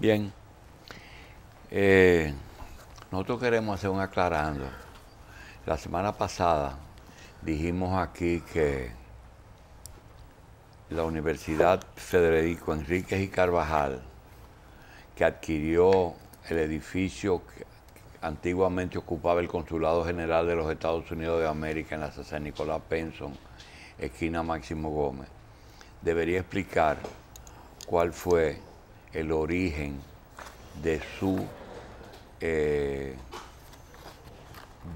Bien. Eh, nosotros queremos hacer un aclarando. La semana pasada dijimos aquí que la Universidad Federico Enríquez y Carvajal, que adquirió el edificio que antiguamente ocupaba el Consulado General de los Estados Unidos de América en la San Nicolás Penson, esquina Máximo Gómez, debería explicar cuál fue el origen de su eh,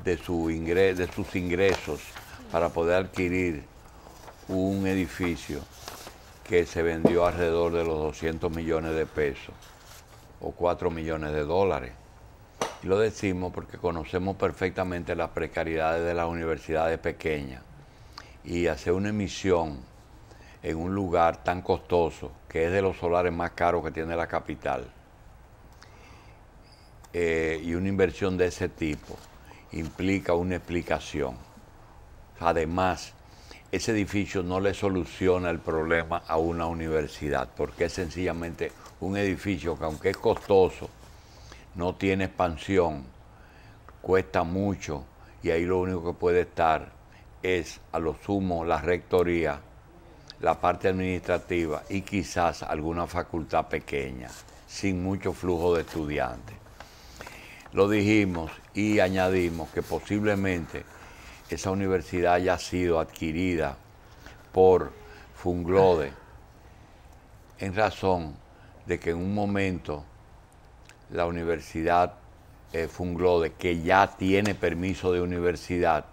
de, sus ingresos para poder adquirir un edificio que se vendió alrededor de los 200 millones de pesos o 4 millones de dólares. Y lo decimos porque conocemos perfectamente las precariedades de las universidades pequeñas y hacer una emisión en un lugar tan costoso, que es de los solares más caros que tiene la capital, eh, y una inversión de ese tipo implica una explicación. Además, ese edificio no le soluciona el problema a una universidad, porque es sencillamente un edificio que aunque es costoso, no tiene expansión, cuesta mucho, y ahí lo único que puede estar es a lo sumo la rectoría la parte administrativa y quizás alguna facultad pequeña, sin mucho flujo de estudiantes. Lo dijimos y añadimos que posiblemente esa universidad haya sido adquirida por Funglode en razón de que en un momento la universidad eh, Funglode, que ya tiene permiso de universidad,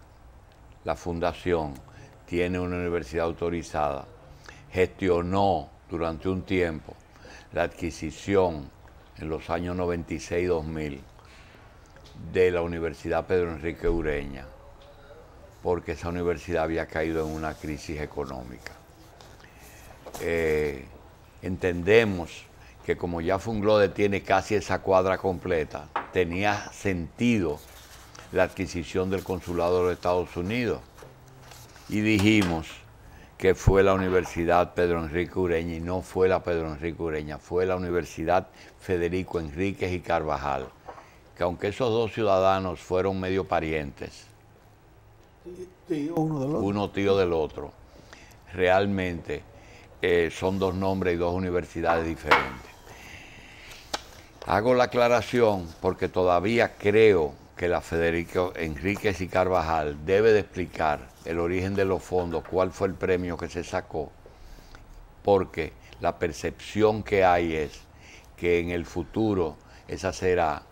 la fundación tiene una universidad autorizada, gestionó durante un tiempo la adquisición en los años 96-2000 de la Universidad Pedro Enrique Ureña, porque esa universidad había caído en una crisis económica. Eh, entendemos que como ya Funglode tiene casi esa cuadra completa, tenía sentido la adquisición del consulado de Estados Unidos. Y dijimos, que fue la Universidad Pedro Enrique Ureña, y no fue la Pedro Enrique Ureña, fue la Universidad Federico Enríquez y Carvajal, que aunque esos dos ciudadanos fueron medio parientes, uno, tío del otro, realmente eh, son dos nombres y dos universidades diferentes. Hago la aclaración porque todavía creo que la Federico Enríquez y Carvajal debe de explicar el origen de los fondos, cuál fue el premio que se sacó, porque la percepción que hay es que en el futuro esa será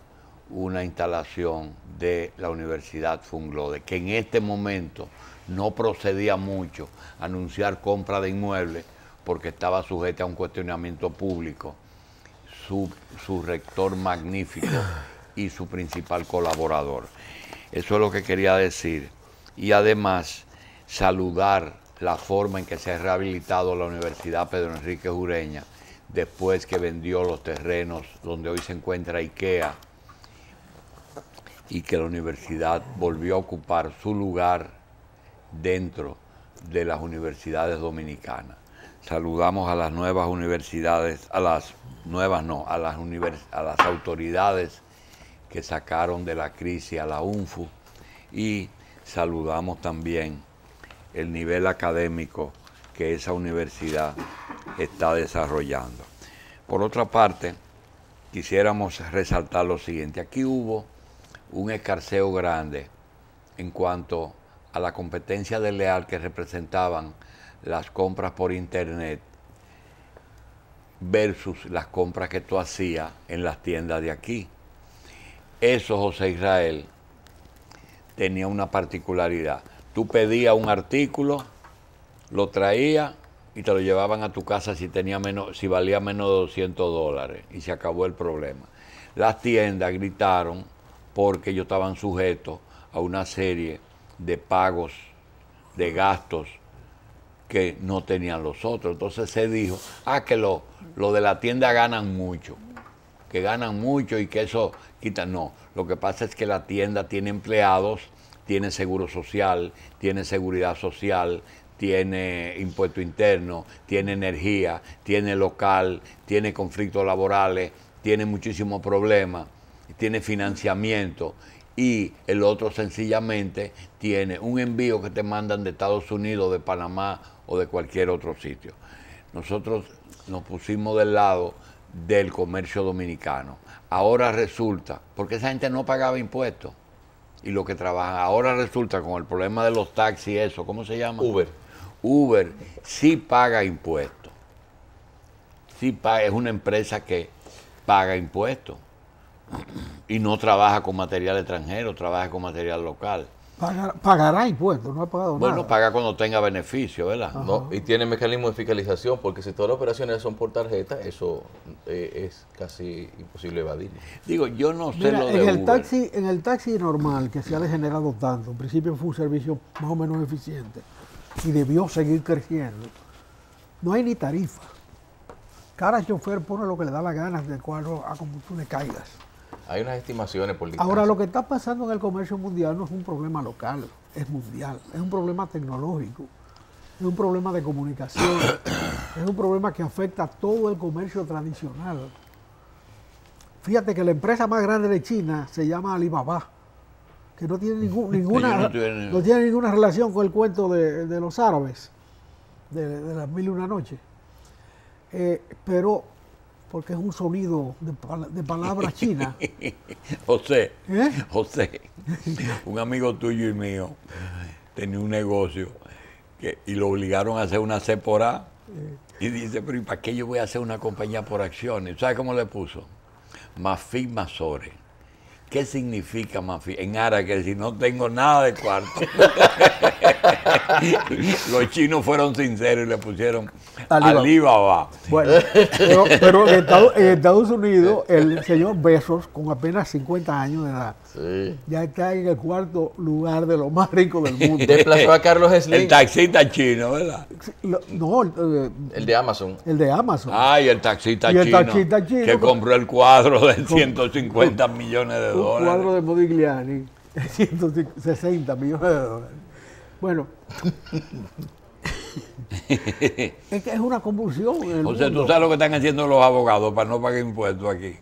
una instalación de la Universidad Funglode, que en este momento no procedía mucho anunciar compra de inmuebles porque estaba sujeta a un cuestionamiento público. Su, su rector magnífico y su principal colaborador. Eso es lo que quería decir. Y además, saludar la forma en que se ha rehabilitado la Universidad Pedro Enrique Jureña después que vendió los terrenos donde hoy se encuentra IKEA y que la universidad volvió a ocupar su lugar dentro de las universidades dominicanas. Saludamos a las nuevas universidades, a las nuevas no, a las, a las autoridades que sacaron de la crisis a la UNFU y saludamos también el nivel académico que esa universidad está desarrollando. Por otra parte, quisiéramos resaltar lo siguiente. Aquí hubo un escarceo grande en cuanto a la competencia Leal que representaban las compras por internet versus las compras que tú hacías en las tiendas de aquí. Eso, José Israel, tenía una particularidad. Tú pedías un artículo, lo traías y te lo llevaban a tu casa si, tenía menos, si valía menos de 200 dólares y se acabó el problema. Las tiendas gritaron porque ellos estaban sujetos a una serie de pagos, de gastos que no tenían los otros. Entonces se dijo, ah, que los lo de la tienda ganan mucho, que ganan mucho y que eso quita, no. Lo que pasa es que la tienda tiene empleados, tiene seguro social, tiene seguridad social, tiene impuesto interno, tiene energía, tiene local, tiene conflictos laborales, tiene muchísimos problemas, tiene financiamiento y el otro sencillamente tiene un envío que te mandan de Estados Unidos, de Panamá o de cualquier otro sitio. Nosotros nos pusimos del lado del comercio dominicano. Ahora resulta, porque esa gente no pagaba impuestos y lo que trabaja ahora resulta con el problema de los taxis, eso, ¿cómo se llama? Uber. Uber sí paga impuestos. es una empresa que paga impuestos y no trabaja con material extranjero, trabaja con material local pagará impuestos, no ha pagado bueno, nada. Bueno, paga cuando tenga beneficio, ¿verdad? y tiene mecanismo de fiscalización, porque si todas las operaciones son por tarjeta, eso eh, es casi imposible evadir. Digo, yo no sé lo de en el taxi En el taxi normal, que se ha degenerado tanto, en principio fue un servicio más o menos eficiente y debió seguir creciendo, no hay ni tarifa. Cada chofer pone lo que le da la gana de cuadro a como tú le caigas. Hay unas estimaciones por Ahora, lo que está pasando en el comercio mundial no es un problema local, es mundial, es un problema tecnológico, es un problema de comunicación, es un problema que afecta a todo el comercio tradicional. Fíjate que la empresa más grande de China se llama Alibaba, que no tiene ninguna, no tiene... ninguna relación con el cuento de, los árabes, de, las mil y una noches. Eh, pero porque es un sonido de, de palabra china. José, ¿Eh? José, un amigo tuyo y mío tenía un negocio y lo obligaron a hacer una C por A. Y dice, pero ¿y para qué yo voy a hacer una compañía por acciones? ¿Sabes cómo le puso? más Masore. ¿Qué significa mafia? En árabe, que si no tengo nada de cuarto. Los chinos fueron sinceros y le pusieron Alibaba. Bueno, pero, en Estados Unidos, el señor Besos, con apenas 50 años de edad, ya está en el cuarto lugar de los más ricos del mundo. Desplazó a Carlos Slim. El taxista chino, ¿verdad? No, eh, el, de Amazon. El de Amazon. Ah, el taxista, chino, Que compró el cuadro de 150 millones de dólares. El cuadro de Modigliani, 160 millones de dólares. Bueno. es que es una convulsión. o sea, tú sabes lo que están haciendo los abogados para no pagar impuestos aquí.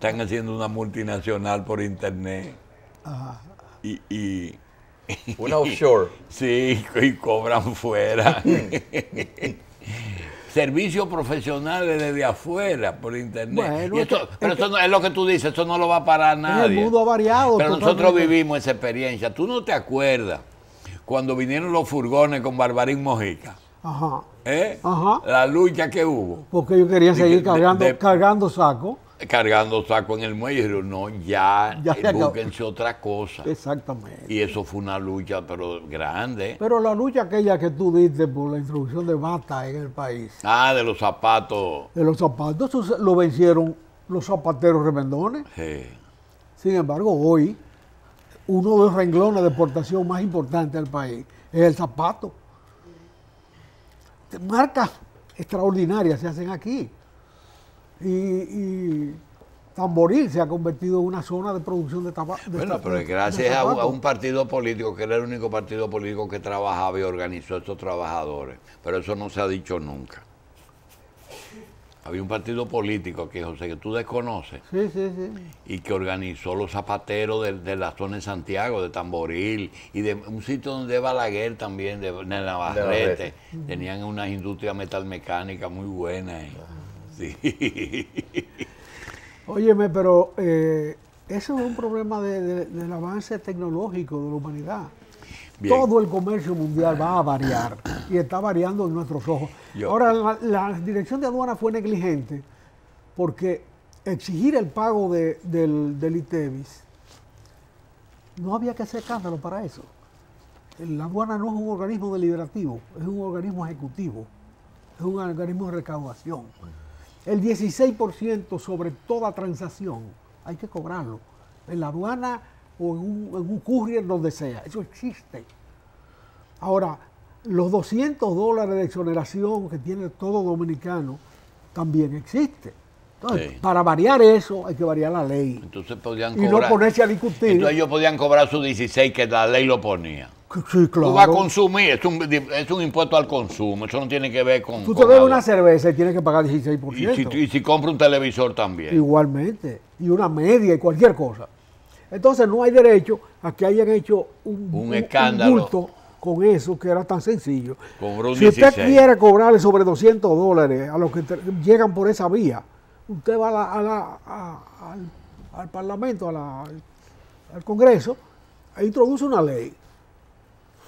Están haciendo una multinacional por internet. Ajá. Y, y una offshore. Sí, y cobran fuera. Servicios profesionales desde afuera, por internet. Bueno, es pero eso es lo que tú dices, esto no lo va a parar nadie. El mundo ha variado. Pero nosotros vivimos esa experiencia. Tú no te acuerdas cuando vinieron los furgones con Barbarín Mojica. Ajá. ¿Eh? Ajá. La lucha que hubo. Porque yo quería seguir cargando, cargando sacos cargando saco en el muelle. no, ya, ya búsquense otra cosa. Exactamente. Y eso fue una lucha, pero grande. Pero la lucha aquella que tú diste por la introducción de bata en el país. Ah, de los zapatos. De los zapatos, eso lo vencieron los zapateros remendones. Sí. Sin embargo, hoy, uno de los renglones de exportación más importantes del país es el zapato. Marcas extraordinarias se hacen aquí y, Tamboril se ha convertido en una zona de producción de tabaco. Bueno, pero gracias a un, partido político, que era el único partido político que trabajaba y organizó a estos trabajadores, pero eso no se ha dicho nunca. Había un partido político que José, que tú desconoces, sí, sí, sí. y que organizó los zapateros de, la zona de Santiago, de Tamboril, y de un sitio donde Balaguer también, de, tenían unas industrias metalmecánicas muy buenas. Sí. Óyeme, pero eh, eso es un problema del avance tecnológico de la humanidad. Todo el comercio mundial va a variar y está variando en nuestros ojos. Ahora, la, dirección de aduana fue negligente porque exigir el pago del, del ITEVIS no había que hacer escándalo para eso. La aduana no es un organismo deliberativo, es un organismo ejecutivo, es un organismo de recaudación. El 16% sobre toda transacción hay que cobrarlo. En la aduana o en un, courier, donde sea. Eso existe. Ahora, los 200 dólares de exoneración que tiene todo dominicano también existe. Para variar eso hay que variar la ley. Entonces podían cobrar. Y no ponerse a discutir. Entonces ellos podían cobrar sus 16 que la ley lo ponía. claro. Tú vas a consumir, es un, impuesto al consumo, eso no tiene que ver con... Tú te bebes una cerveza y tienes que pagar 16%. Y si, y compra un televisor también. Igualmente, y una media y cualquier cosa. Entonces no hay derecho a que hayan hecho un, un, escándalo. con eso que era tan sencillo. si usted quiere cobrarle sobre 200 dólares a los que llegan por esa vía, usted va al, Parlamento, al, Congreso, e introduce una ley.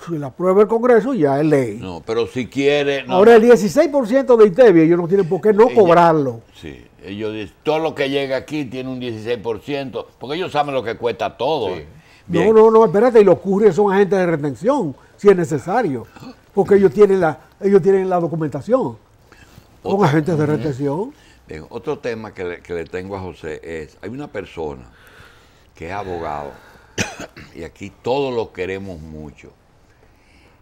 Si la aprueba el Congreso, ya es ley. No, pero si quiere... Ahora, el 16% de ITEBI, ellos no tienen por qué no cobrarlo. Sí, ellos dicen, todo lo que llega aquí tiene un 16%, porque ellos saben lo que cuesta todo. Eh. No, no, no, espérate, y lo ocurre son agentes de retención, si es necesario, porque ellos tienen la, ellos tienen la documentación. Son agentes de retención otro tema que le, que le, tengo a José es, hay una persona que es abogado, y aquí todos lo queremos mucho.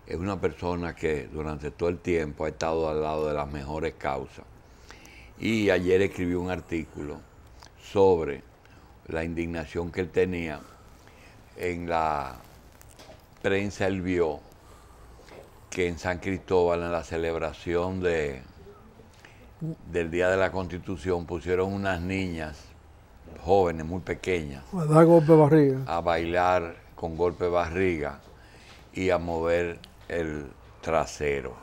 Es una persona que durante todo el tiempo ha estado al lado de las mejores causas. Y ayer escribió un artículo sobre la indignación que él tenía en la prensa, él vio que en San Cristóbal, en la celebración de del Día de la Constitución pusieron unas niñas jóvenes, muy pequeñas, a barriga. A bailar con golpe barriga y a mover el trasero.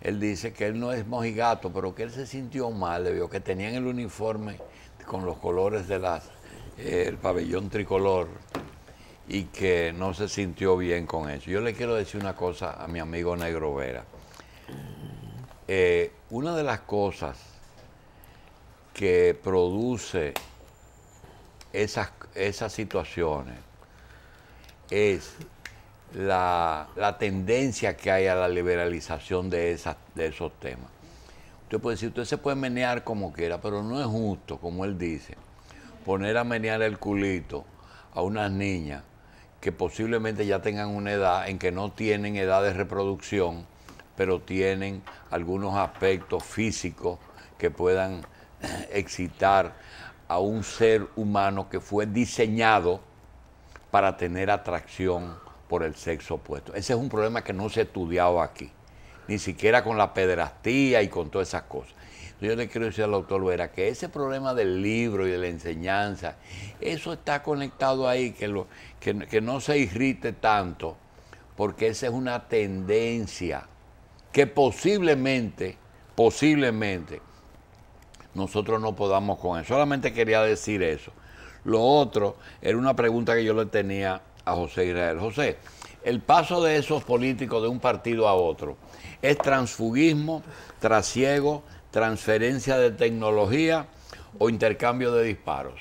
Él dice que él no es mojigato, pero que él se sintió mal, le vio que tenían el uniforme con los colores del las eh, el pabellón tricolor y que no se sintió bien con eso. Yo le quiero decir una cosa a mi amigo Negro Vera. Eh, una de las cosas que produce esas, esas situaciones es la, tendencia que hay a la liberalización de, esas, de esos temas. Usted puede decir, usted se puede menear como quiera, pero no es justo, como él dice, poner a menear el culito a unas niñas que posiblemente ya tengan una edad en que no tienen edad de reproducción pero tienen algunos aspectos físicos que puedan excitar a un ser humano que fue diseñado para tener atracción por el sexo opuesto. Ese es un problema que no se ha estudiado aquí, ni siquiera con la pederastía y con todas esas cosas. Yo le quiero decir al doctor Vera que ese problema del libro y de la enseñanza, eso está conectado ahí, que, que no se irrite tanto, porque esa es una tendencia que posiblemente, posiblemente, nosotros no podamos con eso. Solamente quería decir eso. Lo otro era una pregunta que yo le tenía a José Israel. José, el paso de esos políticos de un partido a otro es transfugismo, trasiego, transferencia de tecnología o intercambio de disparos.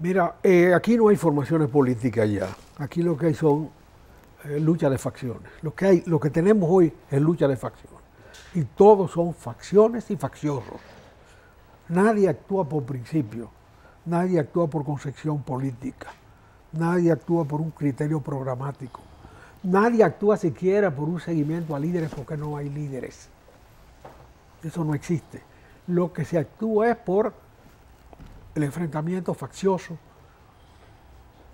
Mira, eh, aquí no hay formaciones políticas ya. Aquí lo que hay son lucha de facciones. Lo que, hay, lo que tenemos hoy es lucha de facciones. Y todos son facciones y facciosos. Nadie actúa por principio, nadie actúa por concepción política, nadie actúa por un criterio programático, nadie actúa siquiera por un seguimiento a líderes porque no hay líderes. Eso no existe. Lo que se actúa es por el enfrentamiento faccioso,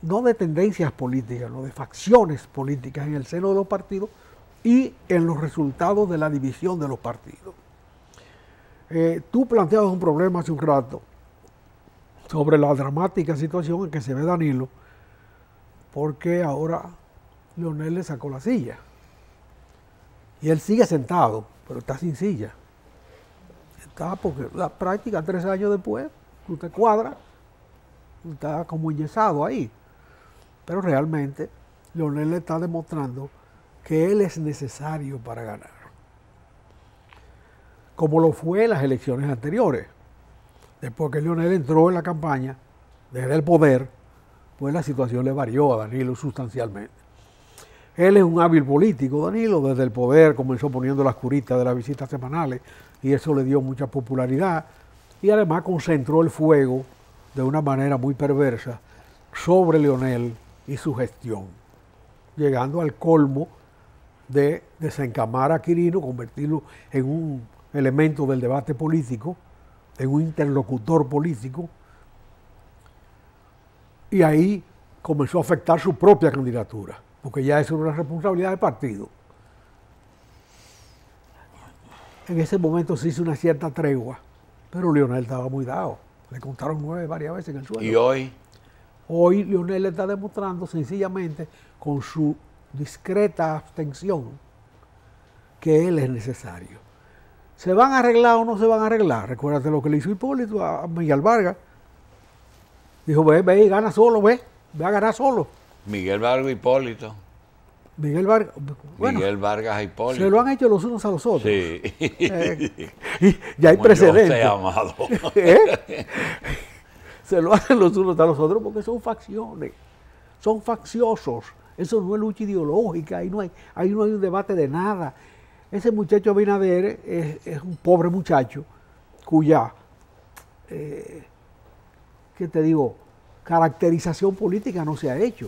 no de tendencias políticas, no de facciones políticas en el seno de los partidos y en los resultados de la división de los partidos. Eh, tú planteabas un problema hace un rato sobre la dramática situación en que se ve Danilo, porque ahora Leonel le sacó la silla. Y él sigue sentado, pero está sin silla. Está porque la práctica tres años después, tú te cuadras, está como enyesado ahí. Pero realmente Leonel le está demostrando que él es necesario para ganar. Como lo fue en las elecciones anteriores. Después que Leonel entró en la campaña, desde el poder, pues la situación le varió a Danilo sustancialmente. Él es un hábil político, Danilo, desde el poder comenzó poniendo las curitas de las visitas semanales y eso le dio mucha popularidad y además concentró el fuego de una manera muy perversa sobre Leonel y su gestión, llegando al colmo de desencamar a Quirino, convertirlo en un elemento del debate político, en un interlocutor político, y ahí comenzó a afectar su propia candidatura, porque ya es una responsabilidad del partido. En ese momento se hizo una cierta tregua, pero Leonel estaba muy dado. Le contaron nueve varias veces en el suelo. ¿Y hoy? Hoy Lionel está demostrando sencillamente con su discreta abstención que él es necesario. ¿Se van a arreglar o no se van a arreglar? Recuérdate lo que le hizo Hipólito a Miguel Vargas. Dijo, ve, ve gana solo, ve, ve a ganar solo. Miguel Vargas Hipólito. Miguel Vargas. Hipólito. Se lo han hecho los unos a los otros. Sí. Eh, y ya hay precedentes. se lo hacen los unos a los otros porque son facciones, son facciosos. Eso no es lucha ideológica, ahí no hay, ahí no hay un debate de nada. Ese muchacho Abinader es, un pobre muchacho cuya, eh, ¿qué te digo?, caracterización política no se ha hecho.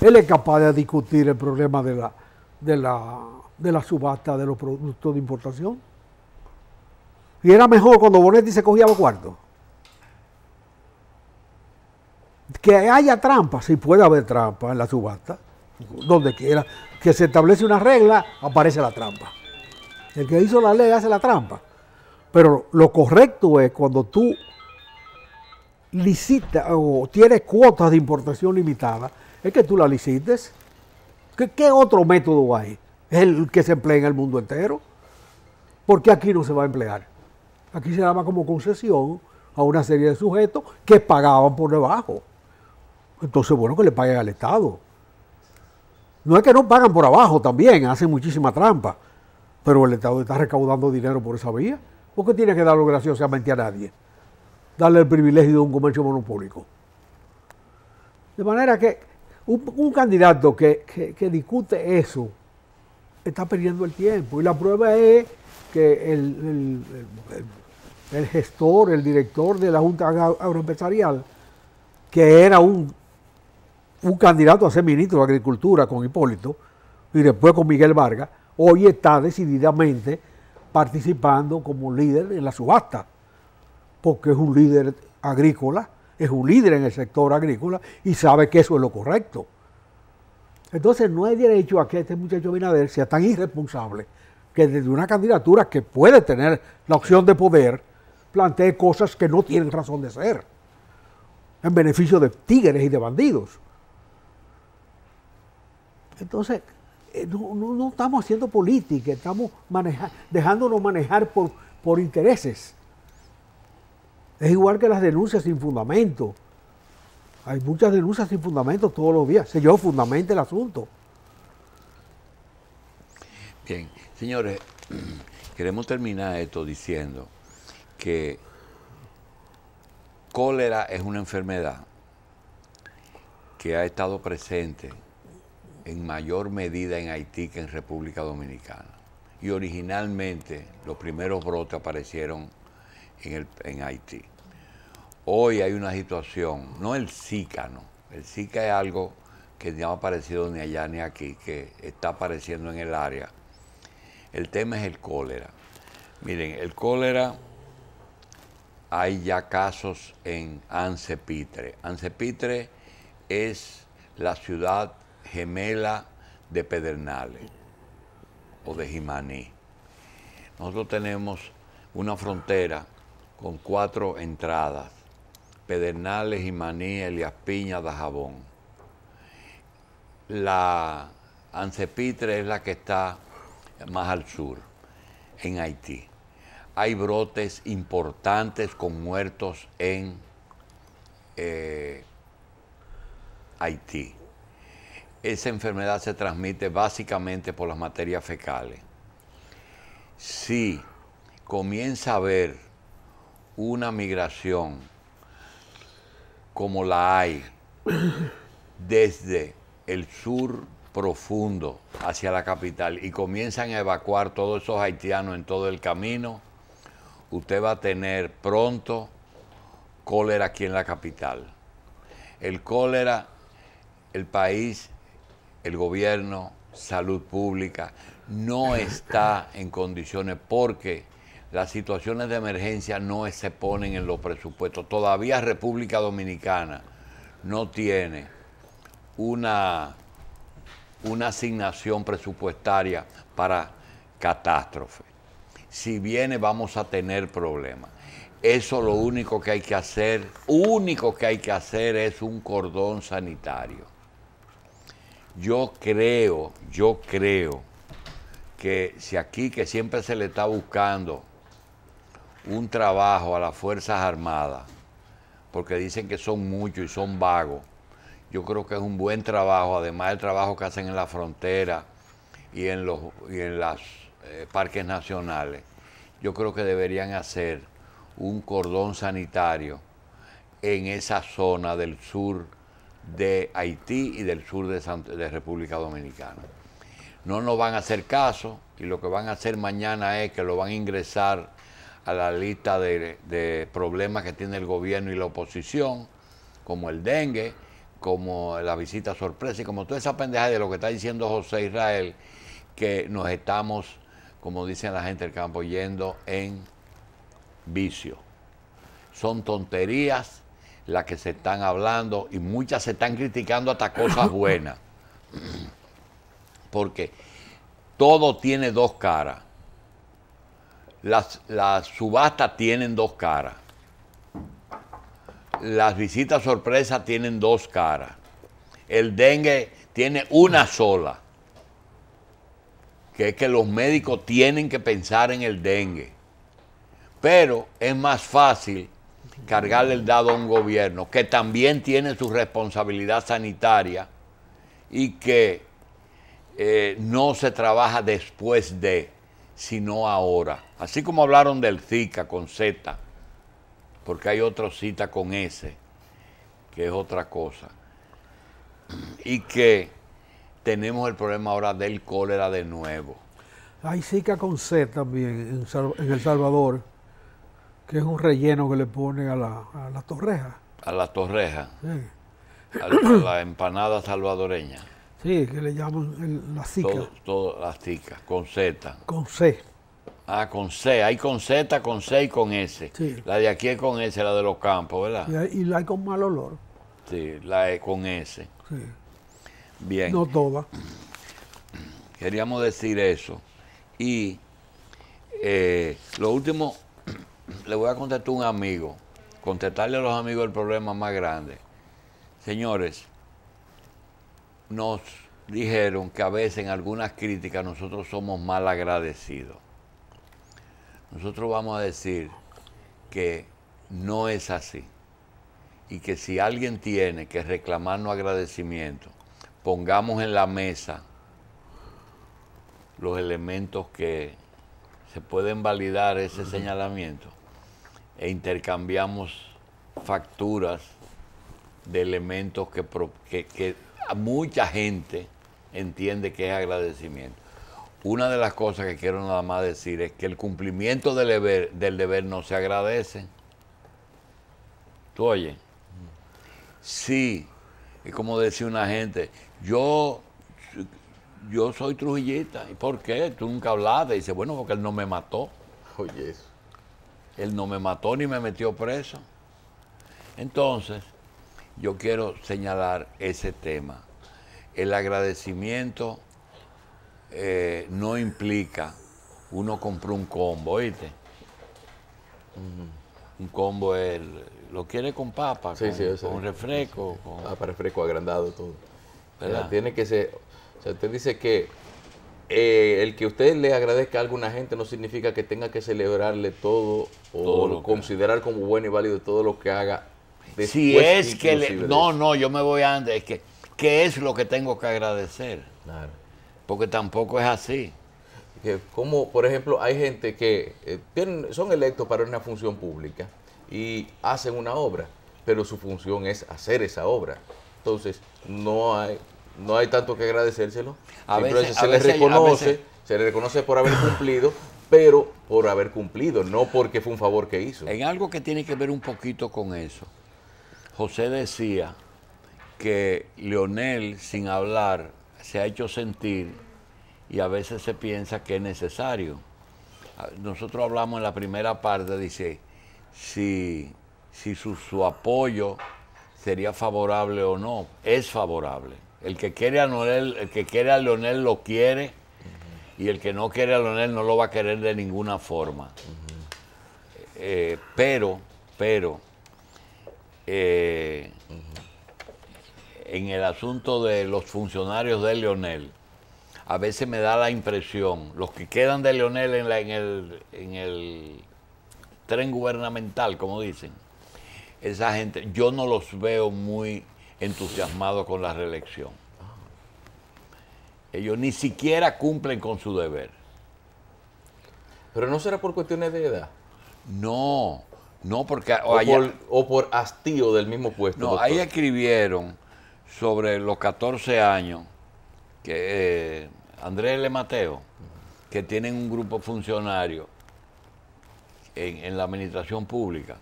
Él es capaz de discutir el problema de la, de la, subasta de los productos de importación. Y era mejor cuando Bonetti se cogía los cuartos. Que haya trampa, si puede haber trampa en la subasta, donde quiera, que se establece una regla, aparece la trampa. El que hizo la ley hace la trampa. Pero lo correcto es cuando tú licitas o tienes cuotas de importación limitada, es que tú la licites. ¿Qué, otro método hay? Es el que se emplea en el mundo entero. Porque aquí no se va a emplear. Aquí se daba como concesión a una serie de sujetos que pagaban por debajo entonces bueno que le paguen al Estado. No es que no pagan por abajo también, hacen muchísima trampa, pero el Estado está recaudando dinero por esa vía. ¿Por qué tiene que darlo graciosamente a nadie? Darle el privilegio de un comercio monopólico. De manera que un, candidato que, discute eso está perdiendo el tiempo y la prueba es que el, el, gestor, el director de la Junta Agroempresarial, que era un un candidato a ser ministro de Agricultura con Hipólito y después con Miguel Vargas, hoy está decididamente participando como líder en la subasta, porque es un líder agrícola, es un líder en el sector agrícola y sabe que eso es lo correcto. Entonces no hay derecho a que este muchacho Binader sea tan irresponsable que desde una candidatura que puede tener la opción de poder plantee cosas que no tienen razón de ser en beneficio de tigres y de bandidos. Entonces, eh, no, estamos haciendo política, estamos maneja, dejándonos manejar por, por intereses. Es igual que las denuncias sin fundamento. Hay muchas denuncias sin fundamento todos los días. Se yo fundamento el asunto. Bien, señores, queremos terminar esto diciendo que cólera es una enfermedad que ha estado presente en mayor medida en Haití que en República Dominicana. Y originalmente los primeros brotes aparecieron en, Haití. Hoy hay una situación, no el Zika, no. El Zika es algo que no ha aparecido ni allá ni aquí, que está apareciendo en el área. El tema es el cólera. Miren, el cólera hay ya casos en Ansepitre. Ansepitre es la ciudad gemela de Pedernales o de Jimaní. Nosotros tenemos una frontera con cuatro entradas, Pedernales, Jimaní, Elias Piña, Dajabón. La Ancepitre es la que está más al sur, en Haití. Hay brotes importantes con muertos en eh, Haití esa enfermedad se transmite básicamente por las materias fecales. Si comienza a haber una migración como la hay desde el sur profundo hacia la capital y comienzan a evacuar todos esos haitianos en todo el camino, usted va a tener pronto cólera aquí en la capital. El cólera, el país el gobierno, salud pública, no está en condiciones porque las situaciones de emergencia no se ponen en los presupuestos. Todavía República Dominicana no tiene una, asignación presupuestaria para catástrofe. Si viene vamos a tener problemas. Eso lo único que hay que hacer, único que hay que hacer es un cordón sanitario yo creo, yo creo que si aquí que siempre se le está buscando un trabajo a las Fuerzas Armadas, porque dicen que son muchos y son vagos, yo creo que es un buen trabajo, además del trabajo que hacen en la frontera y en los en eh, parques nacionales, yo creo que deberían hacer un cordón sanitario en esa zona del sur de Haití y del sur de, República Dominicana. No nos van a hacer caso y lo que van a hacer mañana es que lo van a ingresar a la lista de, de problemas que tiene el gobierno y la oposición, como el dengue, como la visita sorpresa y como toda esa pendeja de lo que está diciendo José Israel, que nos estamos, como dicen la gente del campo, yendo en vicio. Son tonterías las que se están hablando y muchas se están criticando hasta cosas buenas. Porque todo tiene dos caras. Las, subastas tienen dos caras. Las visitas sorpresa tienen dos caras. El dengue tiene una sola. Que es que los médicos tienen que pensar en el dengue. Pero es más fácil cargarle el dado a un gobierno que también tiene su responsabilidad sanitaria y que eh, no se trabaja después de, sino ahora. Así como hablaron del Zika con Z, porque hay otro cita con S, que es otra cosa. Y que tenemos el problema ahora del cólera de nuevo. Hay Zika con Z también en El Salvador que es un relleno que le ponen a la, a torreja. A las torreja. Sí. A, la empanada salvadoreña. Sí, que le llaman las la Todas las ticas, con Z. Con C. Ah, con C. Hay con Z, con C y con S. La de aquí es con S, la de los campos, ¿verdad? Y, la hay con mal olor. Sí, la E con S. Sí. Bien. No todas. Queríamos decir eso. Y eh, lo último le voy a contestar a un amigo, contestarle a los amigos el problema más grande. Señores, nos dijeron que a veces en algunas críticas nosotros somos mal agradecidos. Nosotros vamos a decir que no es así y que si alguien tiene que reclamarnos agradecimiento, pongamos en la mesa los elementos que se pueden validar ese señalamiento e intercambiamos facturas de elementos que, mucha gente entiende que es agradecimiento. Una de las cosas que quiero nada más decir es que el cumplimiento del deber, del deber no se agradece. ¿Tú oyes? Sí, es como decía una gente, yo yo soy trujillita. ¿Y por qué? Tú nunca hablaste. dice, bueno, porque él no me mató. Oye, eso. Él no me mató ni me metió preso. Entonces, yo quiero señalar ese tema. El agradecimiento eh, no implica uno compró un combo, ¿oíste? Mm, un combo es, lo quiere con papa, con, refresco. Con... Ah, para refresco agrandado todo. Tiene que ser o sea, usted dice que eh, el que usted le agradezca a alguna gente no significa que tenga que celebrarle todo o considerar como bueno y válido todo lo que haga. Si es que no, no, yo me voy antes. Es que qué es lo que tengo que agradecer, claro. porque tampoco es así. Que como por ejemplo hay gente que eh, son electos para una función pública y hacen una obra, pero su función es hacer esa obra. Entonces no hay no hay tanto que agradecérselo. A se le reconoce, se reconoce por haber cumplido, pero por haber cumplido, no porque fue un favor que hizo. En algo que tiene que ver un poquito con eso, José decía que Leonel, sin hablar, se ha hecho sentir y a veces se piensa que es necesario. Ah, nosotros hablamos en la primera parte, dice, si, su apoyo sería favorable o no, es favorable. El que quiere a Leonel, el que quiere a Leonel lo quiere y el que no quiere a Leonel no lo va a querer de ninguna forma. Eh, pero, pero, eh, en el asunto de los funcionarios de Leonel, a veces me da la impresión, los que quedan de Leonel en, la, en, en el tren gubernamental, como dicen, esa gente, yo no los veo muy entusiasmado con la reelección. Ah. Ellos ni siquiera cumplen con su deber. Pero no será por cuestiones de edad. No, no porque... O, por, hastío del mismo puesto. No, ahí escribieron sobre los 14 años que eh, Andrés L. Mateo, que tienen un grupo funcionario en la administración pública,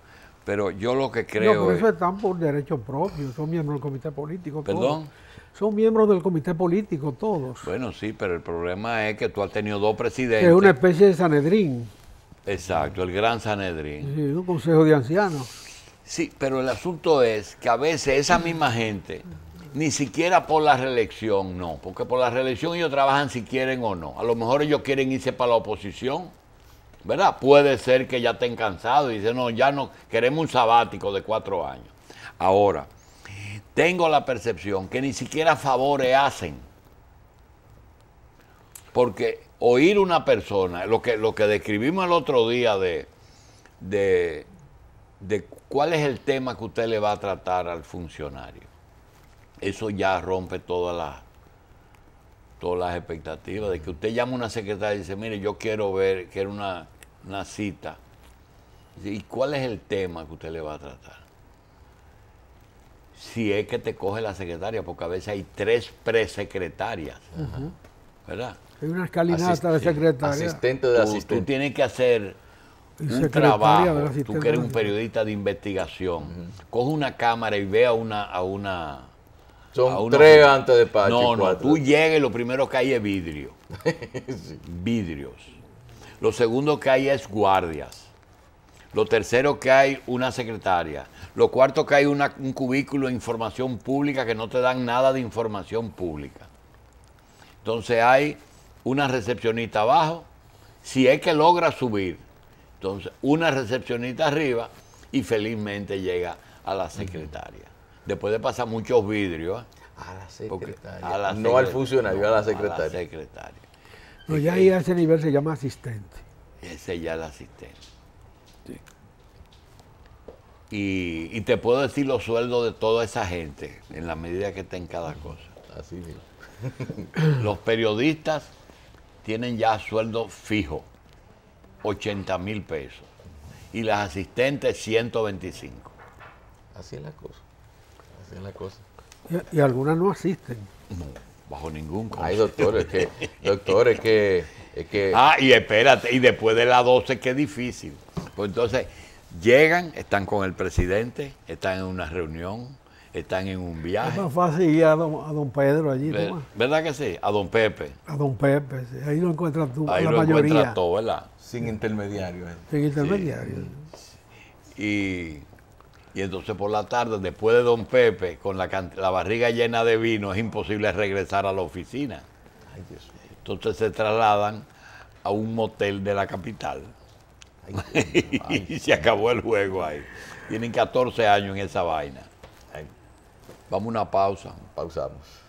pero yo lo que creo. No, pero eso están por derecho propio, son miembros del comité político. ¿Perdón? Son miembros del comité político todos. Bueno, sí, pero el problema es que tú has tenido dos presidentes. Es una especie de Sanedrín. Exacto, el gran Sanedrín. Sí, un consejo de ancianos. Sí, pero el asunto es que a veces esa misma gente, ni siquiera por la reelección, no, porque por la reelección ellos trabajan si quieren o no. A lo mejor ellos quieren irse para la oposición ¿verdad? Puede ser que ya estén cansados y dicen, no, ya no, queremos un sabático de cuatro años. Ahora, tengo la percepción que ni siquiera favores hacen. Porque oír una persona, lo que, lo que describimos el otro día de, de, cuál es el tema que usted le va a tratar al funcionario, eso ya rompe todas las todas las expectativas de que usted llama a una secretaria y dice, mire, yo quiero ver, quiero una, una cita. ¿Y cuál es el tema que usted le va a tratar? Si es que te coge la secretaria, porque a veces hay tres presecretarias, ¿verdad? Hay una escalinata de secretaria. de tú, tienes que hacer un trabajo, tú que eres un periodista de investigación, coge una cámara y ve a una... A una Son tres antes de Pachi, No, no, tú llegues lo primero que hay es vidrio. Vidrios lo segundo que hay es guardias. Lo tercero que hay una secretaria. Lo cuarto que hay un cubículo de información pública que no te dan nada de información pública. Entonces hay una recepcionista abajo, si es que logra subir. Entonces una recepcionista arriba y felizmente llega a la secretaria. Después de pasar muchos vidrios. A la secretaria. no al funcionario, A la secretaria. No, ya ahí a ese nivel se llama asistente. Ese ya es el asistente. Sí. Y, te puedo decir los sueldos de toda esa gente, en la medida que estén cada cosa. Así los periodistas tienen ya sueldo fijo, 80 mil pesos. Y las asistentes, 125. Así es la cosa. Así es la cosa. Y, y algunas no asisten. No. Bajo ningún concepto. Ay, doctor, es que, doctor, es que, es que... Ah, y espérate, y después de las 12, que difícil. Pues entonces, llegan, están con el presidente, están en una reunión, están en un viaje. Es más fácil ir a don, Pedro allí. ¿Verdad que sí? A don Pepe. A don Pepe, ahí lo encuentras tú. Ahí lo encuentras todo, ¿verdad? Sin intermediario eh. Sin intermediario Y y entonces por la tarde, después de Don Pepe, con la, barriga llena de vino, es imposible regresar a la oficina. Entonces se trasladan a un motel de la capital. y se acabó el juego ahí. Tienen 14 años en esa vaina. Vamos a una pausa. Pausamos.